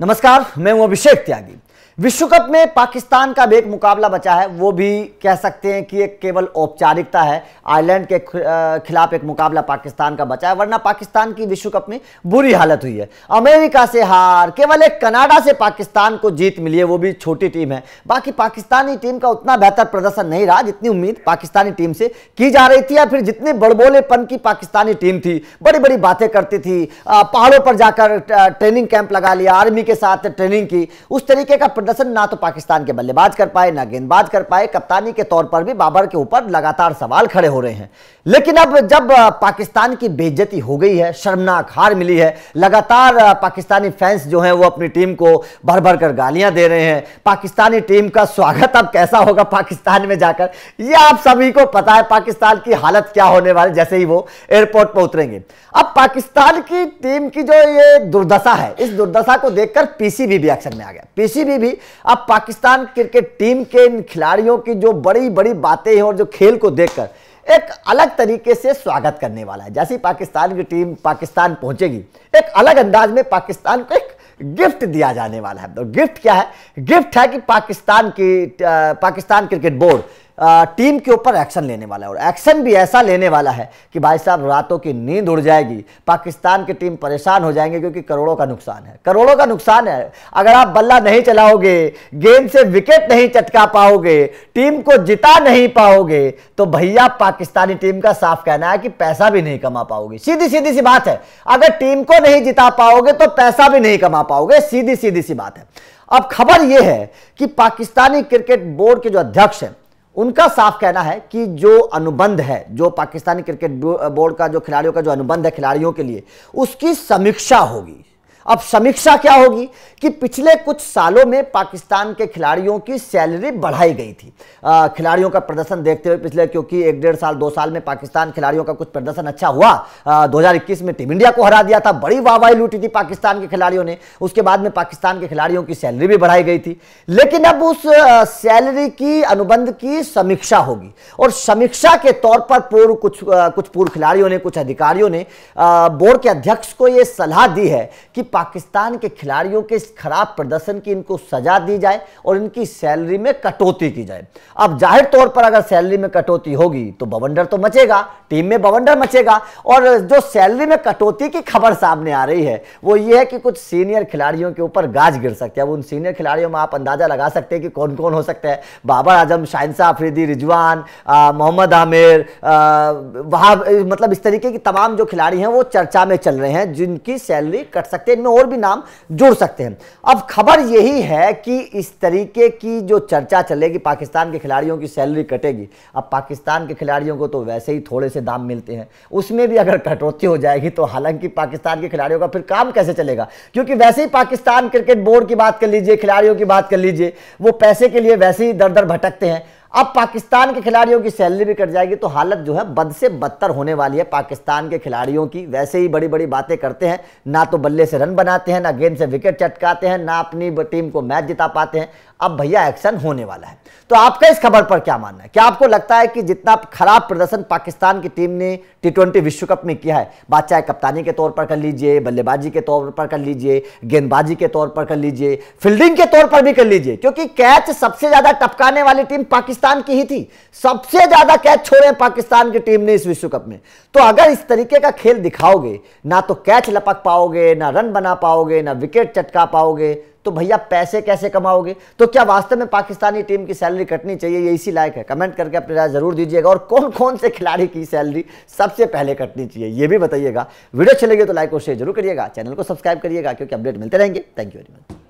नमस्कार मैं हूं अभिषेक त्यागी विश्व कप में पाकिस्तान का भी एक मुकाबला बचा है वो भी कह सकते हैं कि एक केवल औपचारिकता है आयरलैंड के खिलाफ एक मुकाबला पाकिस्तान का बचा है वरना पाकिस्तान की विश्व कप में बुरी हालत हुई है अमेरिका से हार केवल एक कनाडा से पाकिस्तान को जीत मिली है वो भी छोटी टीम है बाकी पाकिस्तानी टीम का उतना बेहतर प्रदर्शन नहीं रहा जितनी उम्मीद पाकिस्तानी टीम से की जा रही थी या फिर जितने बड़बोलेपन की पाकिस्तानी टीम थी बड़ी बड़ी बातें करती थी पहाड़ों पर जाकर ट्रेनिंग कैंप लगा लिया आर्मी के साथ ट्रेनिंग की उस तरीके का प्रदर्शन ना तो पाकिस्तान के बल्लेबाज कर पाए ना गेंदबाज कर पाए कप्तानी के तौर पर भी बाबर के ऊपर लगातार सवाल खड़े हो रहे हैं लेकिन अब जब पाकिस्तान की बेज्जती हो गई है शर्मनाक हार मिली है लगातार पाकिस्तानी फैंस जो हैं वो अपनी टीम को भर भर कर गालियां दे रहे हैं पाकिस्तानी टीम का स्वागत अब कैसा होगा पाकिस्तान में जाकर यह आप सभी को पता है पाकिस्तान की हालत क्या होने वाली जैसे ही वो एयरपोर्ट पर उतरेंगे अब पाकिस्तान की टीम की जो ये दुर्दशा है इस दुर्दशा को देखकर पीसीबी भी एक्शन में आ गया पीसीबी भी अब पाकिस्तान क्रिकेट टीम के इन खिलाड़ियों की जो बड़ी बड़ी बातें हैं और जो खेल को देखकर एक अलग तरीके से स्वागत करने वाला है जैसे पाकिस्तान की टीम पाकिस्तान पहुंचेगी एक अलग अंदाज में पाकिस्तान को एक गिफ्ट दिया जाने वाला है तो गिफ्ट क्या है गिफ्ट है कि पाकिस्तान की पाकिस्तान क्रिकेट बोर्ड टीम के ऊपर एक्शन लेने वाला है और एक्शन भी ऐसा लेने वाला है कि भाई साहब रातों की नींद उड़ जाएगी पाकिस्तान की टीम परेशान हो जाएंगे क्योंकि करोड़ों का नुकसान है करोड़ों का नुकसान है अगर आप बल्ला नहीं चलाओगे गेंद से विकेट नहीं चटका पाओगे टीम को जिता नहीं पाओगे तो भैया पाकिस्तानी टीम का साफ कहना है कि पैसा भी नहीं कमा पाओगे सीधी सीधी सी बात है अगर टीम को नहीं जिता पाओगे तो पैसा भी नहीं कमा पाओगे सीधी सीधी सी बात है अब खबर यह है कि पाकिस्तानी क्रिकेट बोर्ड के जो अध्यक्ष हैं उनका साफ कहना है कि जो अनुबंध है जो पाकिस्तानी क्रिकेट बोर्ड का जो खिलाड़ियों का जो अनुबंध है खिलाड़ियों के लिए उसकी समीक्षा होगी अब समीक्षा क्या होगी कि पिछले कुछ सालों में पाकिस्तान के खिलाड़ियों की सैलरी बढ़ाई गई थी खिलाड़ियों का प्रदर्शन देखते हुए पिछले क्योंकि एक डेढ़ साल दो साल में पाकिस्तान खिलाड़ियों का कुछ प्रदर्शन अच्छा हुआ हजार इक्कीस में टीम इंडिया को हरा दिया था बड़ी वाहवाही लूटी थी पाकिस्तान के खिलाड़ियों ने उसके बाद में पाकिस्तान के खिलाड़ियों की सैलरी भी बढ़ाई गई थी लेकिन अब उस सैलरी की अनुबंध की समीक्षा होगी और समीक्षा के तौर पर पूर्व कुछ कुछ पूर्व खिलाड़ियों ने कुछ अधिकारियों ने बोर्ड के अध्यक्ष को यह सलाह दी है कि पाकिस्तान के खिलाड़ियों के इस खराब प्रदर्शन की इनको सजा दी जाए और इनकी सैलरी में कटौती की जाए अब जाहिर तौर पर अगर सैलरी में कटौती होगी तो बवंडर तो मचेगा टीम में बवंडर मचेगा और जो सैलरी में कटौती की खबर सामने आ रही है वो ये है कि कुछ सीनियर खिलाड़ियों के ऊपर गाज गिर सकते हैं अब उन सीनियर खिलाड़ियों में आप अंदाजा लगा सकते हैं कि कौन कौन हो सकते हैं बाबर आजम शाहिनशाह आफरीदी रिजवान मोहम्मद आमिर वहा मतलब इस तरीके की तमाम जो खिलाड़ी हैं वो चर्चा में चल रहे हैं जिनकी सैलरी कट सकते हैं में और भी नाम जुड़ सकते हैं अब खबर यही है कि इस तरीके की जो चर्चा चलेगी पाकिस्तान के खिलाड़ियों की सैलरी कटेगी अब पाकिस्तान के खिलाड़ियों को तो वैसे ही थोड़े से दाम मिलते हैं उसमें भी अगर कटौती हो जाएगी तो हालांकि पाकिस्तान के खिलाड़ियों का फिर काम कैसे चलेगा क्योंकि वैसे ही पाकिस्तान क्रिकेट बोर्ड की बात कर लीजिए खिलाड़ियों की बात कर लीजिए वो पैसे के लिए वैसे ही दर दर भटकते हैं अब पाकिस्तान के खिलाड़ियों की सैलरी भी कट जाएगी तो हालत जो है बद से बदतर होने वाली है पाकिस्तान के खिलाड़ियों की वैसे ही बड़ी बड़ी बातें करते हैं ना तो बल्ले से रन बनाते हैं ना गेंद से विकेट चटकाते हैं ना अपनी टीम को मैच जिता पाते हैं अब भैया एक्शन होने वाला है तो आपका इस खबर पर क्या मानना है क्या आपको लगता है कि जितना खराब प्रदर्शन पाकिस्तान की टीम ने टी ट्वेंटी विश्व कप में किया है बात चाहे कप्तानी के तौर पर कर लीजिए बल्लेबाजी के तौर पर कर लीजिए गेंदबाजी के तौर पर कर लीजिए फील्डिंग के तौर पर भी कर लीजिए क्योंकि कैच सबसे ज्यादा टपकाने वाली टीम पाकिस्तान की ही थी सबसे ज्यादा कैच छोड़े पाकिस्तान की टीम ने इस विश्व कप में तो अगर इस तरीके का खेल दिखाओगे ना तो कैच लपक पाओगे ना रन बना पाओगे ना विकेट चटका पाओगे तो भैया पैसे कैसे कमाओगे तो क्या वास्तव में पाकिस्तानी टीम की सैलरी कटनी चाहिए ये इसी लायक है कमेंट करके अपनी राय जरूर दीजिएगा और कौन कौन से खिलाड़ी की सैलरी सबसे पहले कटनी चाहिए ये भी बताइएगा वीडियो अच्छी तो लाइक और शेयर जरूर करिएगा चैनल को सब्सक्राइब करिएगा क्योंकि अपडेट मिलते रहेंगे थैंक यू वेरी मच